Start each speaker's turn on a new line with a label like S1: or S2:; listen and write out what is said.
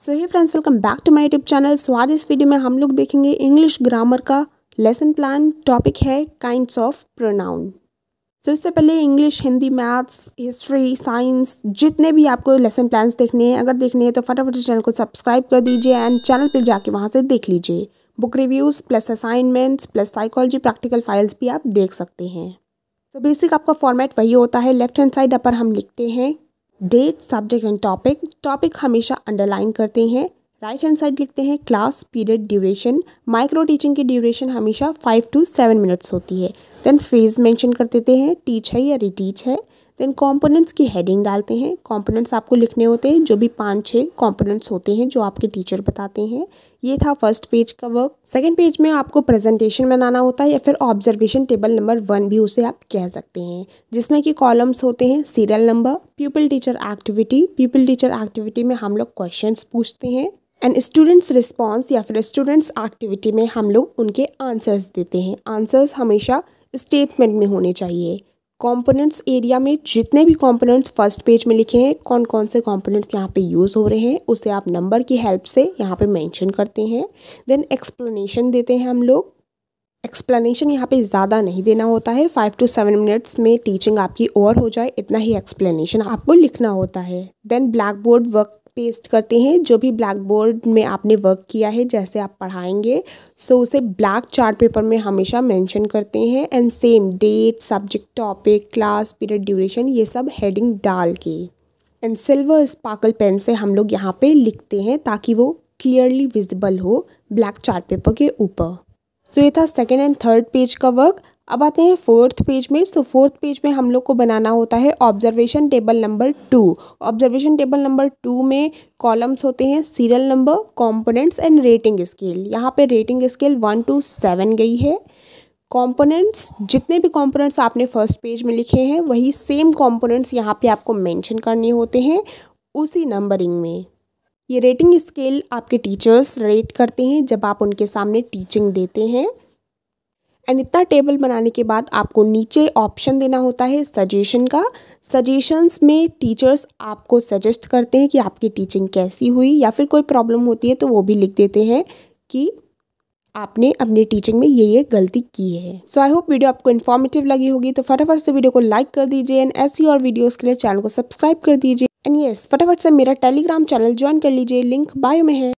S1: so hey friends welcome back to my YouTube channel so आज इस video में हम लोग देखेंगे इंग्लिश ग्रामर का लेसन प्लान टॉपिक है काइंड्स ऑफ प्रोनाउन सो इससे पहले English Hindi maths history science जितने भी आपको लेसन प्लान्स देखने हैं अगर देखने हैं तो फटाफट चैनल को सब्सक्राइब कर दीजिए एंड चैनल पर जाके वहाँ से देख लीजिए book reviews plus assignments plus psychology practical files भी आप देख सकते हैं तो so बेसिक आपका फॉर्मेट वही होता है लेफ्ट हैंड साइड अपर हम लिखते हैं date subject and topic topic हमेशा अंडरलाइन करते हैं राइट हैंड साइड लिखते हैं class period duration micro teaching की ड्यूरेशन हमेशा फाइव टू सेवन मिनट्स होती है देन फेज मेंशन कर देते हैं टीच है या रिटीच है देन कंपोनेंट्स की हेडिंग डालते हैं कंपोनेंट्स आपको लिखने होते हैं जो भी पाँच छः कंपोनेंट्स होते हैं जो आपके टीचर बताते हैं ये था फर्स्ट पेज का वर्क सेकंड पेज में आपको प्रेजेंटेशन बनाना होता है या फिर ऑब्जर्वेशन टेबल नंबर वन भी उसे आप कह सकते हैं जिसमें कि कॉलम्स होते हैं serial number people teacher activity people teacher activity में हम लोग क्वेश्चन पूछते हैं एंड स्टूडेंट्स रिस्पॉन्स या फिर स्टूडेंट्स एक्टिविटी में हम लोग उनके आंसर्स देते हैं आंसर्स हमेशा स्टेटमेंट में होने चाहिए कंपोनेंट्स एरिया में जितने भी कंपोनेंट्स फर्स्ट पेज में लिखे हैं कौन कौन से कंपोनेंट्स यहाँ पे यूज़ हो रहे हैं उसे आप नंबर की हेल्प से यहाँ पे मेंशन करते हैं देन एक्सप्लेनेशन देते हैं हम लोग एक्सप्लेनेशन यहाँ पे ज़्यादा नहीं देना होता है फाइव टू सेवन मिनट्स में टीचिंग आपकी ओवर हो जाए इतना ही एक्सप्लेनेशन आपको लिखना होता है then blackboard work paste करते हैं जो भी ब्लैक बोर्ड में आपने वर्क किया है जैसे आप पढ़ाएंगे सो so उसे ब्लैक चार्ट पेपर में हमेशा मेंशन करते हैं and same date subject topic class period duration ये सब हेडिंग डाल के एंड सिल्वर स्पार्कल पेन से हम लोग यहाँ पे लिखते हैं ताकि वो क्लियरली विजिबल हो ब्लैक चार्ट पेपर के ऊपर सो so ये था सेकेंड एंड थर्ड पेज का वर्क अब आते हैं फोर्थ पेज में तो फोर्थ पेज में हम लोग को बनाना होता है observation table number two observation table number two में कॉलम्स होते हैं serial number components and rating scale यहाँ पे rating scale one to seven गई है कंपोनेंट्स जितने भी कंपोनेंट्स आपने फर्स्ट पेज में लिखे हैं वही सेम कॉम्पोनेंट्स यहाँ पर आपको मैंशन करने होते हैं उसी नंबरिंग में ये रेटिंग स्केल आपके टीचर्स रेट करते हैं जब आप उनके सामने टीचिंग देते हैं एंड इतना टेबल बनाने के बाद आपको नीचे ऑप्शन देना होता है सजेशन का सजेशंस में टीचर्स आपको सजेस्ट करते हैं कि आपकी टीचिंग कैसी हुई या फिर कोई प्रॉब्लम होती है तो वो भी लिख देते हैं कि आपने अपने टीचिंग में ये ये गलती की है सो आई होप वीडियो आपको इन्फॉर्मेटिव लगी होगी तो फटाफट से वीडियो को लाइक कर दीजिए एंड ऐसी और वीडियोस के लिए चैनल को सब्सक्राइब कर दीजिए एंड यस फटाफट से मेरा टेलीग्राम चैनल ज्वाइन कर लीजिए लिंक बायो में है